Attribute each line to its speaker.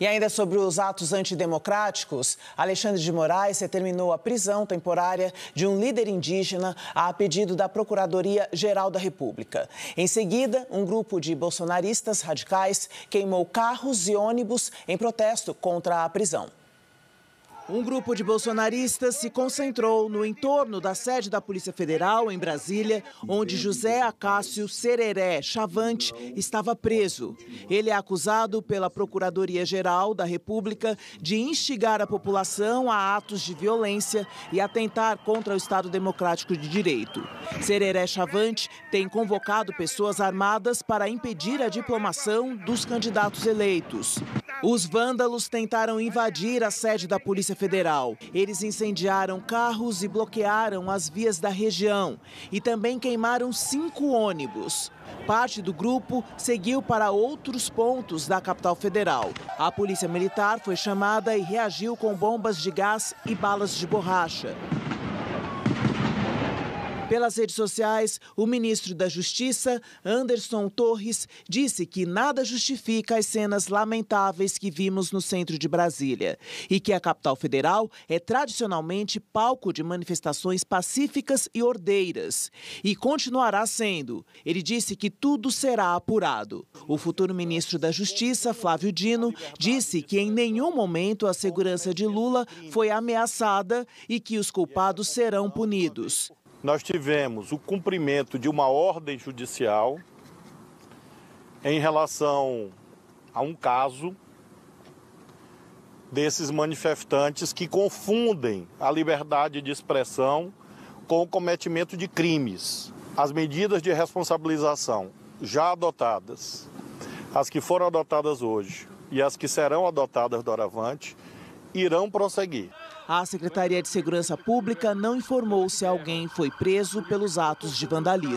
Speaker 1: E ainda sobre os atos antidemocráticos, Alexandre de Moraes determinou a prisão temporária de um líder indígena a pedido da Procuradoria-Geral da República. Em seguida, um grupo de bolsonaristas radicais queimou carros e ônibus em protesto contra a prisão. Um grupo de bolsonaristas se concentrou no entorno da sede da Polícia Federal, em Brasília, onde José Acácio Sereré Chavante estava preso. Ele é acusado pela Procuradoria-Geral da República de instigar a população a atos de violência e atentar contra o Estado Democrático de Direito. Sereré Chavante tem convocado pessoas armadas para impedir a diplomação dos candidatos eleitos. Os vândalos tentaram invadir a sede da Polícia Polícia Federal. Eles incendiaram carros e bloquearam as vias da região e também queimaram cinco ônibus. Parte do grupo seguiu para outros pontos da capital federal. A Polícia Militar foi chamada e reagiu com bombas de gás e balas de borracha. Pelas redes sociais, o ministro da Justiça, Anderson Torres, disse que nada justifica as cenas lamentáveis que vimos no centro de Brasília e que a capital federal é tradicionalmente palco de manifestações pacíficas e ordeiras e continuará sendo. Ele disse que tudo será apurado. O futuro ministro da Justiça, Flávio Dino, disse que em nenhum momento a segurança de Lula foi ameaçada e
Speaker 2: que os culpados serão punidos nós tivemos o cumprimento de uma ordem judicial em relação a um caso desses manifestantes que confundem a liberdade de expressão com o cometimento de crimes. As medidas de responsabilização já adotadas, as que foram adotadas hoje e as que serão adotadas doravante, irão prosseguir.
Speaker 1: A Secretaria de Segurança Pública não informou se alguém foi preso pelos atos de vandalismo.